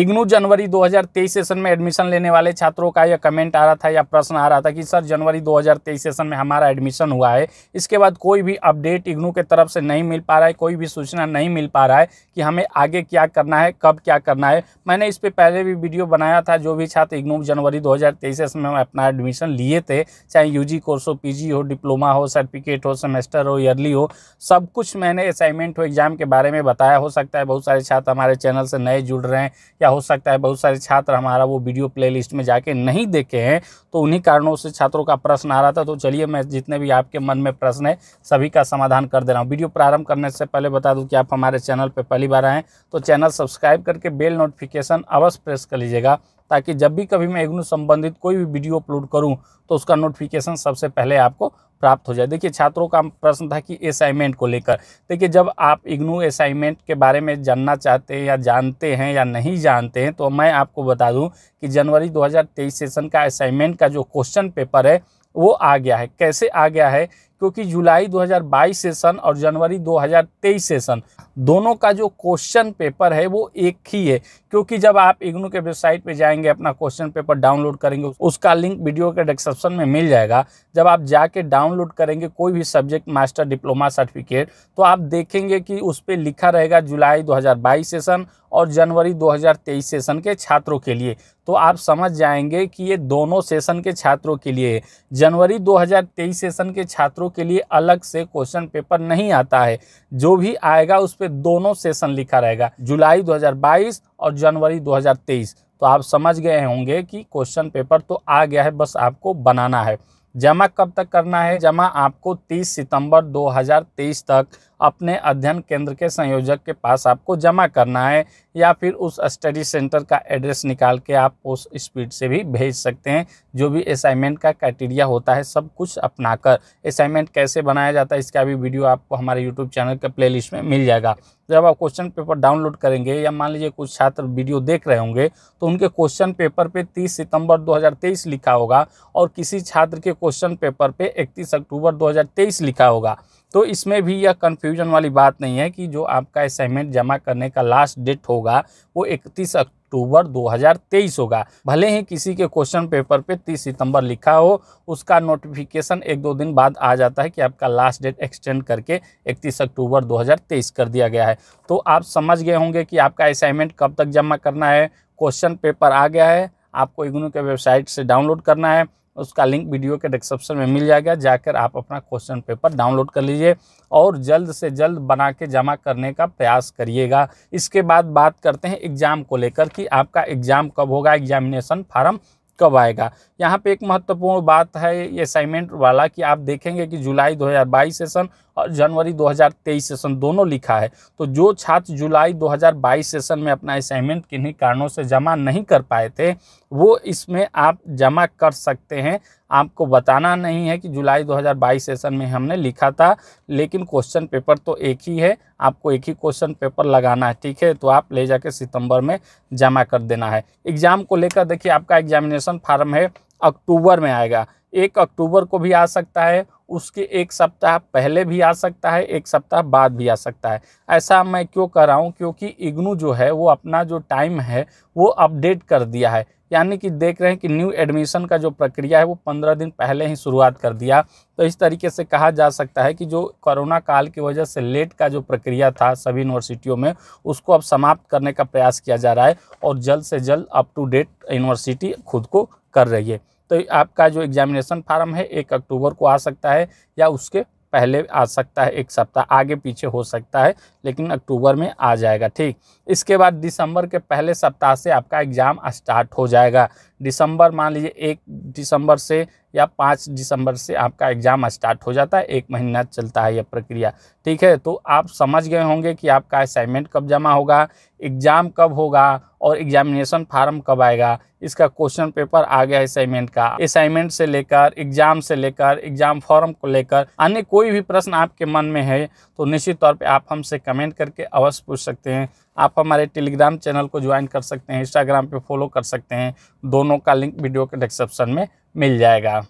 इग्नू जनवरी 2023 सेशन में एडमिशन लेने वाले छात्रों का यह कमेंट आ रहा था या प्रश्न आ रहा था कि सर जनवरी 2023 सेशन में हमारा एडमिशन हुआ है इसके बाद कोई भी अपडेट इग्नू के तरफ से नहीं मिल पा रहा है कोई भी सूचना नहीं मिल पा रहा है कि हमें आगे क्या करना है कब क्या करना है मैंने इस पर पहले भी वीडियो बनाया था जो भी छात्र इग्नू जनवरी दो सेशन में अपना एडमिशन लिए थे चाहे यू कोर्स हो पी हो डिप्लोमा हो सर्टिफिकेट हो सेमेस्टर हो ईयरली हो सब कुछ मैंने असाइनमेंट हो एग्ज़ाम के बारे में बताया हो सकता है बहुत सारे छात्र हमारे चैनल से नए जुड़ रहे हैं या हो सकता है बहुत सारे छात्र हमारा वो वीडियो प्लेलिस्ट में जाके नहीं देखे हैं तो उन्हीं कारणों से छात्रों का प्रश्न आ रहा था तो चलिए मैं जितने भी आपके मन में प्रश्न है सभी का समाधान कर दे रहा हूँ वीडियो प्रारंभ करने से पहले बता दूँ कि आप हमारे चैनल पर पहली बार आएँ तो चैनल सब्सक्राइब करके बेल नोटिफिकेशन अवश्य प्रेस कर लीजिएगा ताकि जब भी कभी मैं एग्नू संबंधित कोई भी वीडियो अपलोड करूं तो उसका नोटिफिकेशन सबसे पहले आपको प्राप्त हो जाए देखिए छात्रों का प्रश्न था कि असाइनमेंट को लेकर देखिए जब आप इग्नू असाइनमेंट के बारे में जानना चाहते हैं या जानते हैं या नहीं जानते हैं तो मैं आपको बता दूं कि जनवरी 2023 सेशन का असाइनमेंट का जो क्वेश्चन पेपर है वो आ गया है कैसे आ गया है क्योंकि जुलाई 2022 सेशन और जनवरी 2023 सेशन दोनों का जो क्वेश्चन पेपर है वो एक ही है क्योंकि जब आप इग्नू के वेबसाइट पे जाएंगे अपना क्वेश्चन पेपर डाउनलोड करेंगे उसका लिंक वीडियो के डिस्क्रिप्शन में मिल जाएगा जब आप जाके डाउनलोड करेंगे कोई भी सब्जेक्ट मास्टर डिप्लोमा सर्टिफिकेट तो आप देखेंगे कि उस पर लिखा रहेगा जुलाई दो सेशन और जनवरी 2023 सेशन के छात्रों के लिए तो आप समझ जाएंगे कि ये दोनों सेशन के छात्रों के लिए जनवरी 2023 सेशन के छात्रों के लिए अलग से क्वेश्चन पेपर नहीं आता है जो भी आएगा उस पर दोनों सेशन लिखा रहेगा जुलाई 2022 और जनवरी 2023 तो आप समझ गए होंगे कि क्वेश्चन पेपर तो आ गया है बस आपको बनाना है जमा कब तक करना है जमा आपको 30 सितंबर 2023 तक अपने अध्ययन केंद्र के संयोजक के पास आपको जमा करना है या फिर उस स्टडी सेंटर का एड्रेस निकाल के आप पोस्ट स्पीड से भी भेज सकते हैं जो भी असाइनमेंट का क्राइटेरिया होता है सब कुछ अपनाकर असाइनमेंट कैसे बनाया जाता है इसका भी वीडियो आपको हमारे यूट्यूब चैनल के प्ले में मिल जाएगा जब आप क्वेश्चन पेपर डाउनलोड करेंगे या मान लीजिए कुछ छात्र वीडियो देख रहे होंगे तो उनके क्वेश्चन पेपर पे 30 सितंबर 2023 लिखा होगा और किसी छात्र के क्वेश्चन पेपर पे 31 अक्टूबर 2023 लिखा होगा तो इसमें भी यह कन्फ्यूजन वाली बात नहीं है कि जो आपका असाइनमेंट जमा करने का लास्ट डेट होगा वो इकतीस अक्टूबर 2023 होगा भले ही किसी के क्वेश्चन पेपर पे 30 सितंबर लिखा हो उसका नोटिफिकेशन एक दो दिन बाद आ जाता है कि आपका लास्ट डेट एक्सटेंड करके 31 अक्टूबर 2023 कर दिया गया है तो आप समझ गए होंगे कि आपका असाइनमेंट कब तक जमा करना है क्वेश्चन पेपर आ गया है आपको इग्नू के वेबसाइट से डाउनलोड करना है उसका लिंक वीडियो के डिस्क्रिप्शन में मिल जाएगा जाकर आप अपना क्वेश्चन पेपर डाउनलोड कर लीजिए और जल्द से जल्द बना के जमा करने का प्रयास करिएगा इसके बाद बात करते हैं एग्ज़ाम को लेकर कि आपका एग्ज़ाम कब होगा एग्जामिनेशन फार्म कब आएगा यहाँ पे एक महत्वपूर्ण बात है ये असाइनमेंट वाला कि आप देखेंगे कि जुलाई 2022 सेशन और जनवरी 2023 सेशन दोनों लिखा है तो जो छात्र जुलाई 2022 सेशन में अपना असाइनमेंट किन्हीं कारणों से जमा नहीं कर पाए थे वो इसमें आप जमा कर सकते हैं आपको बताना नहीं है कि जुलाई 2022 सेशन में हमने लिखा था लेकिन क्वेश्चन पेपर तो एक ही है आपको एक ही क्वेश्चन पेपर लगाना है ठीक है तो आप ले जाके सितंबर में जमा कर देना है एग्ज़ाम को लेकर देखिए आपका एग्जामिनेशन फार्म है अक्टूबर में आएगा एक अक्टूबर को भी आ सकता है उसके एक सप्ताह पहले भी आ सकता है एक सप्ताह बाद भी आ सकता है ऐसा मैं क्यों कर रहा हूँ क्योंकि इग्नू जो है वो अपना जो टाइम है वो अपडेट कर दिया है यानी कि देख रहे हैं कि न्यू एडमिशन का जो प्रक्रिया है वो पंद्रह दिन पहले ही शुरुआत कर दिया तो इस तरीके से कहा जा सकता है कि जो कोरोना काल की वजह से लेट का जो प्रक्रिया था सभी यूनिवर्सिटियों में उसको अब समाप्त करने का प्रयास किया जा रहा है और जल्द से जल्द अप टू डेट यूनिवर्सिटी खुद को कर रही है तो आपका जो एग्जामिनेशन फार्म है एक अक्टूबर को आ सकता है या उसके पहले आ सकता है एक सप्ताह आगे पीछे हो सकता है लेकिन अक्टूबर में आ जाएगा ठीक इसके बाद दिसंबर के पहले सप्ताह से आपका एग्ज़ाम स्टार्ट हो जाएगा दिसंबर मान लीजिए एक दिसंबर से या पाँच दिसंबर से आपका एग्ज़ाम स्टार्ट हो जाता है एक महीना चलता है यह प्रक्रिया ठीक है तो आप समझ गए होंगे कि आपका असाइनमेंट कब जमा होगा एग्ज़ाम कब होगा और एग्जामिनेशन फार्म कब आएगा इसका क्वेश्चन पेपर आ गया असाइनमेंट का असाइनमेंट से लेकर एग्जाम से लेकर एग्जाम फॉर्म को लेकर अन्य कोई भी प्रश्न आपके मन में है तो निश्चित तौर पे आप हमसे कमेंट करके अवश्य पूछ सकते हैं आप हमारे टेलीग्राम चैनल को ज्वाइन कर सकते हैं इंस्टाग्राम पे फॉलो कर सकते हैं दोनों का लिंक वीडियो के डिस्क्रिप्शन में मिल जाएगा